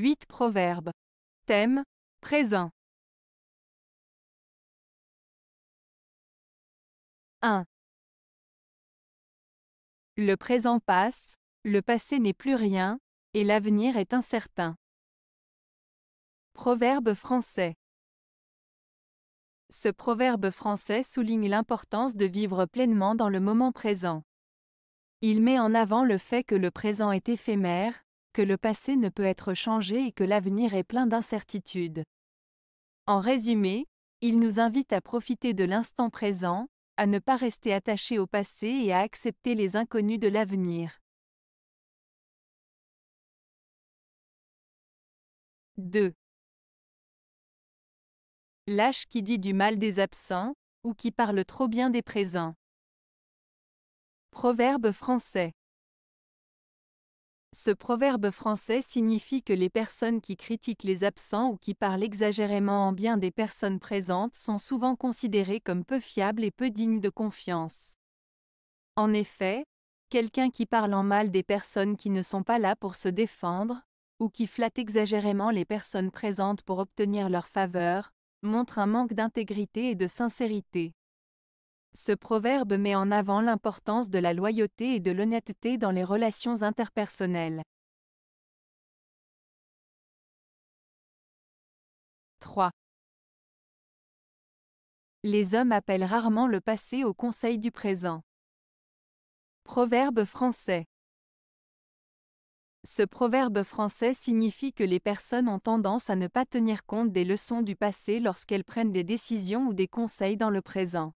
8 Proverbes. Thème Présent. 1. Le présent passe, le passé n'est plus rien, et l'avenir est incertain. Proverbe français. Ce proverbe français souligne l'importance de vivre pleinement dans le moment présent. Il met en avant le fait que le présent est éphémère, que le passé ne peut être changé et que l'avenir est plein d'incertitudes. En résumé, il nous invite à profiter de l'instant présent, à ne pas rester attaché au passé et à accepter les inconnus de l'avenir. 2. Lâche qui dit du mal des absents, ou qui parle trop bien des présents. Proverbe français. Ce proverbe français signifie que les personnes qui critiquent les absents ou qui parlent exagérément en bien des personnes présentes sont souvent considérées comme peu fiables et peu dignes de confiance. En effet, quelqu'un qui parle en mal des personnes qui ne sont pas là pour se défendre, ou qui flatte exagérément les personnes présentes pour obtenir leur faveur, montre un manque d'intégrité et de sincérité. Ce proverbe met en avant l'importance de la loyauté et de l'honnêteté dans les relations interpersonnelles. 3. Les hommes appellent rarement le passé au conseil du présent. Proverbe français. Ce proverbe français signifie que les personnes ont tendance à ne pas tenir compte des leçons du passé lorsqu'elles prennent des décisions ou des conseils dans le présent.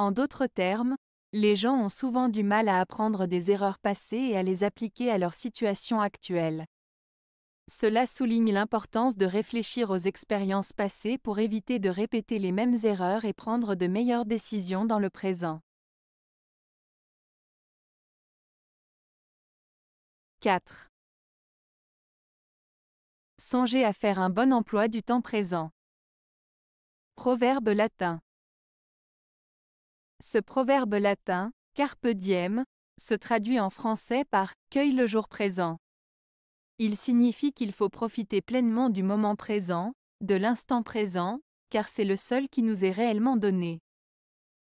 En d'autres termes, les gens ont souvent du mal à apprendre des erreurs passées et à les appliquer à leur situation actuelle. Cela souligne l'importance de réfléchir aux expériences passées pour éviter de répéter les mêmes erreurs et prendre de meilleures décisions dans le présent. 4. Songez à faire un bon emploi du temps présent. Proverbe latin. Ce proverbe latin, carpe diem, se traduit en français par cueille le jour présent. Il signifie qu'il faut profiter pleinement du moment présent, de l'instant présent, car c'est le seul qui nous est réellement donné.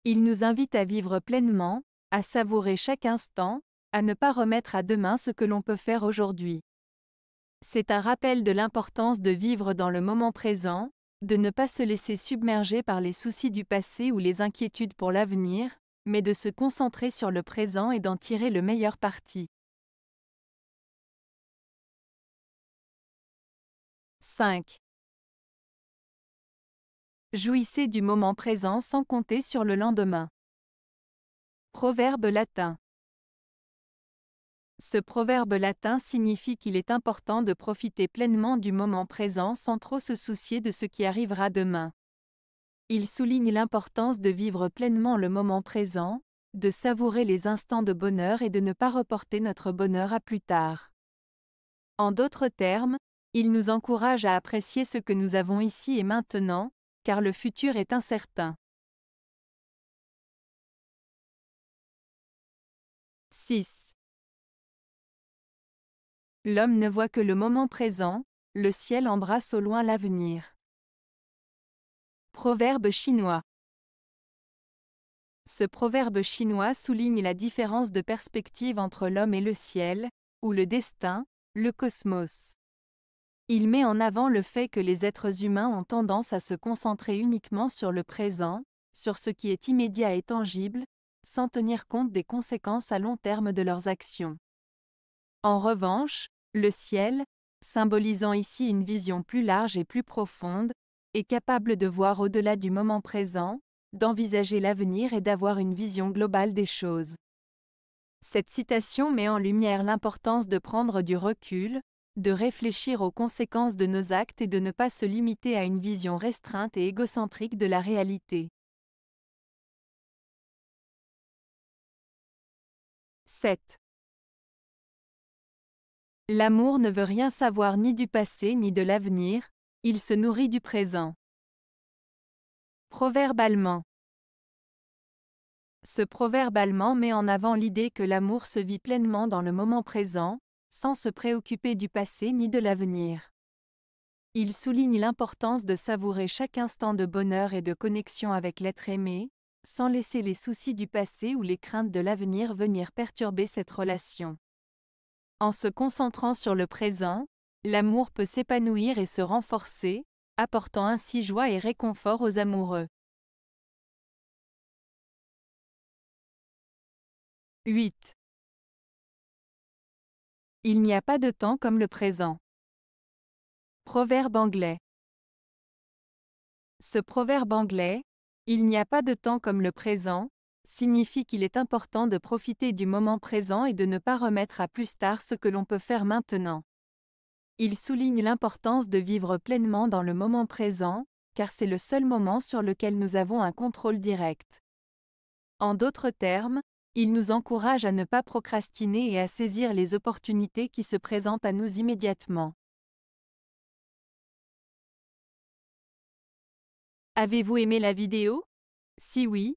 Il nous invite à vivre pleinement, à savourer chaque instant, à ne pas remettre à demain ce que l'on peut faire aujourd'hui. C'est un rappel de l'importance de vivre dans le moment présent, de ne pas se laisser submerger par les soucis du passé ou les inquiétudes pour l'avenir, mais de se concentrer sur le présent et d'en tirer le meilleur parti. 5. Jouissez du moment présent sans compter sur le lendemain. Proverbe latin. Ce proverbe latin signifie qu'il est important de profiter pleinement du moment présent sans trop se soucier de ce qui arrivera demain. Il souligne l'importance de vivre pleinement le moment présent, de savourer les instants de bonheur et de ne pas reporter notre bonheur à plus tard. En d'autres termes, il nous encourage à apprécier ce que nous avons ici et maintenant, car le futur est incertain. 6. L'homme ne voit que le moment présent, le ciel embrasse au loin l'avenir. Proverbe chinois Ce proverbe chinois souligne la différence de perspective entre l'homme et le ciel, ou le destin, le cosmos. Il met en avant le fait que les êtres humains ont tendance à se concentrer uniquement sur le présent, sur ce qui est immédiat et tangible, sans tenir compte des conséquences à long terme de leurs actions. En revanche, le ciel, symbolisant ici une vision plus large et plus profonde, est capable de voir au-delà du moment présent, d'envisager l'avenir et d'avoir une vision globale des choses. Cette citation met en lumière l'importance de prendre du recul, de réfléchir aux conséquences de nos actes et de ne pas se limiter à une vision restreinte et égocentrique de la réalité. 7. L'amour ne veut rien savoir ni du passé ni de l'avenir, il se nourrit du présent. Proverbe allemand. Ce proverbe allemand met en avant l'idée que l'amour se vit pleinement dans le moment présent, sans se préoccuper du passé ni de l'avenir. Il souligne l'importance de savourer chaque instant de bonheur et de connexion avec l'être aimé, sans laisser les soucis du passé ou les craintes de l'avenir venir perturber cette relation. En se concentrant sur le présent, l'amour peut s'épanouir et se renforcer, apportant ainsi joie et réconfort aux amoureux. 8. Il n'y a pas de temps comme le présent. Proverbe anglais. Ce proverbe anglais, Il n'y a pas de temps comme le présent, signifie qu'il est important de profiter du moment présent et de ne pas remettre à plus tard ce que l'on peut faire maintenant. Il souligne l'importance de vivre pleinement dans le moment présent, car c'est le seul moment sur lequel nous avons un contrôle direct. En d'autres termes, il nous encourage à ne pas procrastiner et à saisir les opportunités qui se présentent à nous immédiatement. Avez-vous aimé la vidéo Si oui,